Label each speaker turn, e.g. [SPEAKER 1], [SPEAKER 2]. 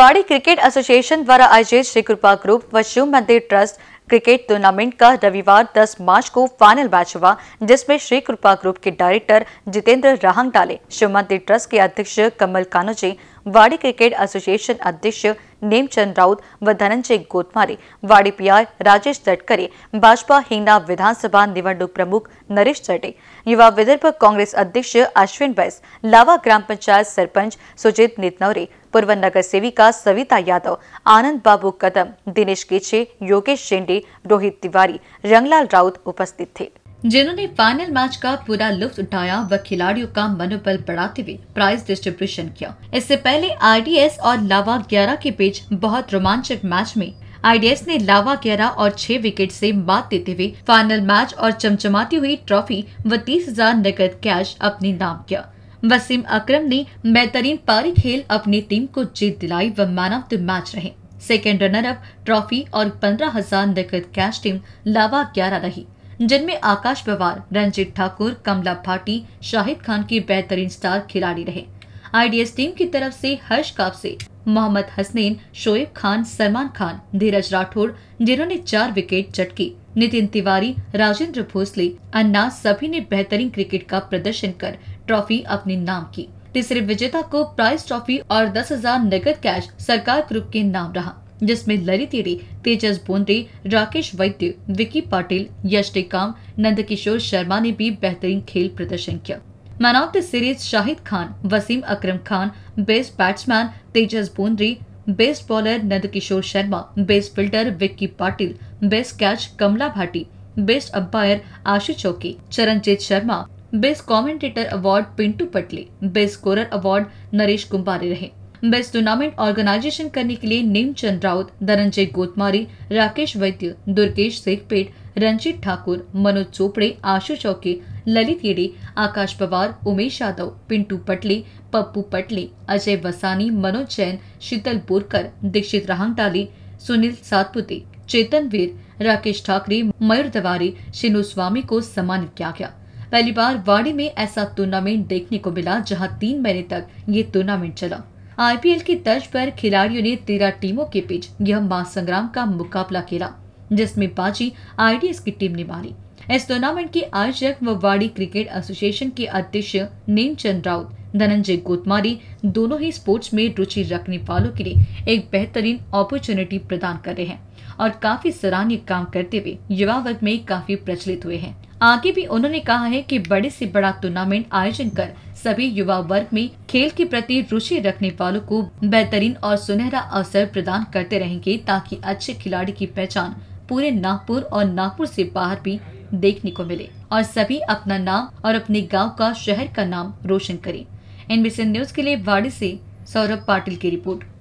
[SPEAKER 1] વાડી cricket association દ્વારા આયોજિત શ્રી કૃપા ગ્રુપ વ શિવ મંદિર ટ્રસ્ટ क्रिकेट टूर्नामेंट का रविवार 10 मार्च को फाइनल मैच हुआ जिसमें श्री कृपा ग्रुप के डायरेक्टर जितेंद्र राहंगडाले शिवमंदिर ट्रस्ट के अध्यक्ष कमल कानोजे वाड़ी क्रिकेट एसोसिएशन अध्यक्ष नेमचंद राउत व धनंजय गोतमारे वाडी पीआय राजेश तटकरे भाजपा हिंगना विधानसभा निवणूक प्रमुख नरेश चटे युवा विदर्भ कांग्रेस अध्यक्ष अश्विन बैस लावा ग्राम पंचायत सरपंच सुजीत नितनौरे पूर्व नगर सेविका सविता यादव आनंद बाबू कदम दिनेश केछे योगेश शेंडे के रोहित तिवारी रंगलाल राउत उपस्थित थे जिन्होंने फाइनल मैच का पूरा लुफ्त उठाया व खिलाड़ियों का मनोबल बढ़ाते हुए प्राइज डिस्ट्रीब्यूशन किया इससे पहले आरडीएस और लावा ग्यारह के बीच बहुत रोमांचक मैच में आई ने लावा ग्यारह और छह विकेट से मात देते हुए फाइनल मैच और चमचमाती हुई ट्रॉफी व तीस हजार नकद कैश अपने नाम किया वसीम अकरम ने बेहतरीन पारी खेल अपनी टीम को जीत दिलाई व मैन ऑफ द मैच रहे सेकेंड रनर अप ट्रॉफी और पंद्रह हजार नकद कैश टीम लावा ग्यारह रही जिनमें आकाश पवार रंजीत ठाकुर कमला भाटी शाहिद खान के बेहतरीन स्टार खिलाड़ी रहे आईडीएस टीम की तरफ से हर्ष से मोहम्मद हसनैन शोएब खान सलमान खान धीरज राठौड़ जिन्होंने चार विकेट चटकी नितिन तिवारी राजेंद्र भोसले अन्ना सभी ने बेहतरीन क्रिकेट का प्रदर्शन कर ट्रॉफी अपने नाम की तीसरे विजेता को प्राइज ट्रॉफी और दस हजार नगद कैश सरकार ग्रुप के नाम रहा जिसमें ललित तिड़ी तेजस बोंद्रे राकेश वैद्य विकी पाटिल यश टेकाम नंदकिशोर शर्मा ने भी बेहतरीन खेल प्रदर्शन किया man of the series Shahid Khan Wasim Akram Khan best batsman Tejas Bondri best bowler Nandkishore Sharma best fielder Vicky Patil best catch Kamla Bhati best umpire Ashu Chouki Charanjit Sharma best commentator award Pintu Patle best scorer award Naresh Kumbhare रहे बेस्ट टूर्नामेंट ऑर्गेनाइजेशन करने के लिए नेमचंद राउत धनंजय गोतमारी राकेश वैद्य दुर्गेश सेखपेट रंजीत ठाकुर मनोज चोपड़े आशु चौके ललित येड़े आकाश पवार उमेश यादव पिंटू पटले पप्पू पटले अजय वसानी मनोज जैन शीतल बोरकर दीक्षित रहांगटाले सुनील सातपुते चेतन वीर राकेश ठाकरे मयूर तिवारी शिनु स्वामी को सम्मानित किया गया पहली बार वाड़ी में ऐसा टूर्नामेंट देखने को मिला जहां तीन महीने तक ये टूर्नामेंट चला आईपीएल की तर्ज पर खिलाड़ियों ने तेरह टीमों के बीच यह महासंग्राम का मुकाबला खेला जिसमें बाजी आई की टीम ने मारी इस टूर्नामेंट के आयोजक व वाड़ी क्रिकेट एसोसिएशन के अध्यक्ष नेमचंद राउत धनंजय गोतमारी दोनों ही स्पोर्ट्स में रुचि रखने वालों के लिए एक बेहतरीन अपॉर्चुनिटी प्रदान कर रहे हैं और काफी सराहनीय काम करते हुए युवा वर्ग में काफी प्रचलित हुए हैं आगे भी उन्होंने कहा है कि बड़े से बड़ा टूर्नामेंट आयोजन कर सभी युवा वर्ग में खेल के प्रति रुचि रखने वालों को बेहतरीन और सुनहरा अवसर प्रदान करते रहेंगे ताकि अच्छे खिलाड़ी की पहचान पूरे नागपुर और नागपुर से बाहर भी देखने को मिले और सभी अपना नाम और अपने गांव का शहर का नाम रोशन करें एनबीसी न्यूज के लिए वाड़ी से सौरभ पाटिल की रिपोर्ट